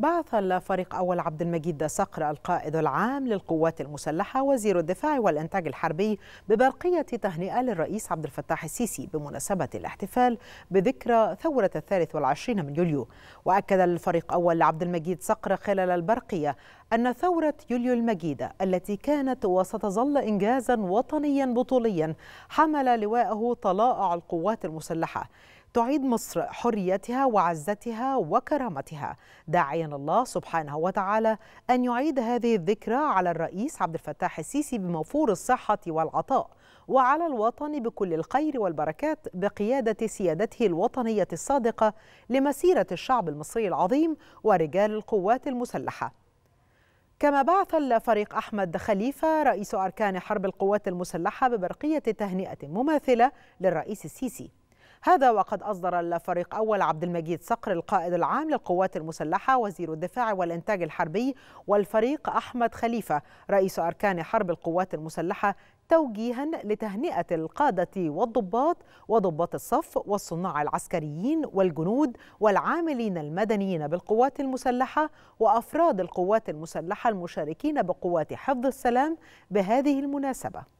بعث الفريق أول عبد المجيد صقر القائد العام للقوات المسلحة وزير الدفاع والإنتاج الحربي ببرقية تهنئة للرئيس عبد الفتاح السيسي بمناسبة الاحتفال بذكرى ثورة الثالث والعشرين من يوليو وأكد الفريق أول لعبد المجيد صقر خلال البرقية أن ثورة يوليو المجيدة التي كانت وستظل إنجازا وطنيا بطوليا حمل لواءه طلائع القوات المسلحة تعيد مصر حريتها وعزتها وكرامتها داعيا الله سبحانه وتعالى أن يعيد هذه الذكرى على الرئيس عبد الفتاح السيسي بموفور الصحة والعطاء وعلى الوطن بكل الخير والبركات بقيادة سيادته الوطنية الصادقة لمسيرة الشعب المصري العظيم ورجال القوات المسلحة كما بعث الفريق أحمد خليفة رئيس أركان حرب القوات المسلحة ببرقية تهنئة مماثلة للرئيس السيسي هذا وقد أصدر الفريق أول عبد المجيد صقر القائد العام للقوات المسلحة وزير الدفاع والإنتاج الحربي والفريق أحمد خليفة رئيس أركان حرب القوات المسلحة توجيها لتهنئة القادة والضباط وضباط الصف والصناع العسكريين والجنود والعاملين المدنيين بالقوات المسلحة وأفراد القوات المسلحة المشاركين بقوات حفظ السلام بهذه المناسبة